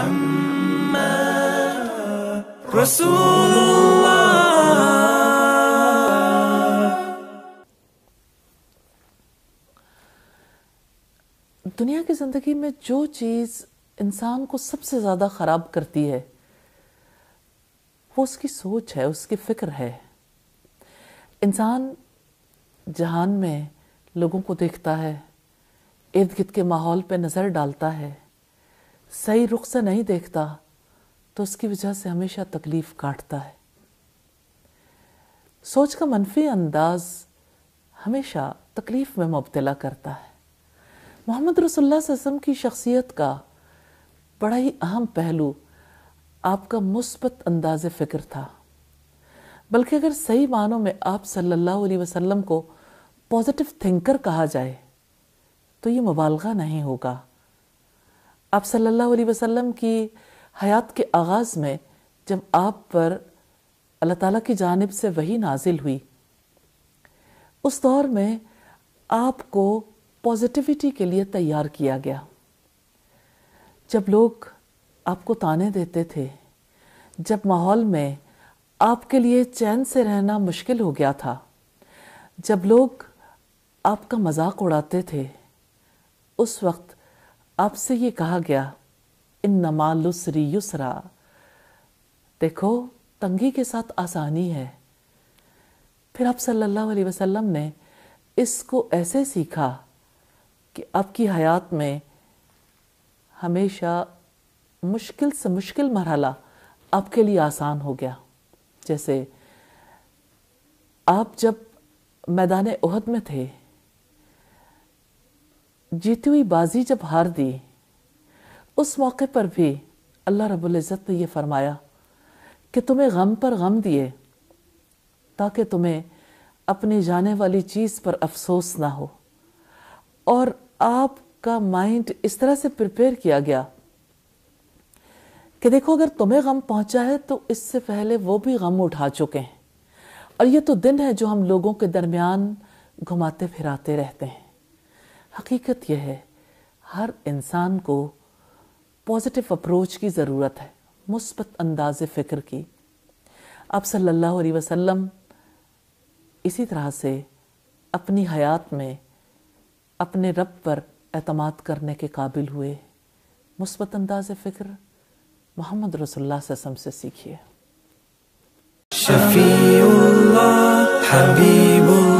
محمد رسول الله दुनिया की ज़िंदगी में जो चीज़ इंसान को सबसे ज़्यादा ख़राब करती है वो उसकी सोच है उसकी फ़िक्र है इंसान जहान में लोगों को देखता है इर्द गिर्द के माहौल पे नज़र डालता है सही रुख से नहीं देखता तो उसकी वजह से हमेशा तकलीफ़ काटता है सोच का मनफी अंदाज हमेशा तकलीफ़ में मुबतला करता है मोहम्मद रसुल्ला वसम की शख्सियत का बड़ा ही अहम पहलू आपका मुस्बत अंदाज फ़िक्र था बल्कि अगर सही मानों में आप सल्लल्लाहु अलैहि वसल्लम को पॉजिटिव थिंकर कहा जाए तो ये मुबालगा नहीं होगा आप सल्लल्लाहु अलैहि वसल्लम की हयात के आगाज़ में जब आप पर अल्लाह ताला की जानब से वही नाजिल हुई उस दौर में आपको पॉजिटिविटी के लिए तैयार किया गया जब लोग आपको ताने देते थे जब माहौल में आपके लिए चैन से रहना मुश्किल हो गया था जब लोग आपका मजाक उड़ाते थे उस वक्त आपसे ये कहा गया इन नमालुसरी युसरा देखो तंगी के साथ आसानी है फिर आप सल्लल्लाहु अलैहि वसल्लम ने इसको ऐसे सीखा कि आपकी हयात में हमेशा मुश्किल से मुश्किल मरहला आपके लिए आसान हो गया जैसे आप जब मैदान उहद में थे जीती हुई बाजी जब हार दी उस मौके पर भी अल्लाह रबुल्ज़त ने यह फरमाया कि तुम्हें गम पर गम दिए ताकि तुम्हें अपनी जाने वाली चीज़ पर अफसोस ना हो और आपका माइंड इस तरह से प्रिपेयर किया गया कि देखो अगर तुम्हें गम पहुंचा है तो इससे पहले वो भी गम उठा चुके हैं और ये तो दिन है जो हम लोगों के दरमियान घुमाते फिराते रहते हैं हकीकत यह है हर इंसान को पॉजिटिव अप्रोच की ज़रूरत है मुस्बत अंदाज फ़िक्र की आप सल्लल्लाहु अलैहि वसल्लम इसी तरह से अपनी हयात में अपने रब पर अतमाद करने के काबिल हुए मुस्बत अंदाज फ़िक्र मोहम्मद रसोल्ला सम से सीखिए शफी हबीबू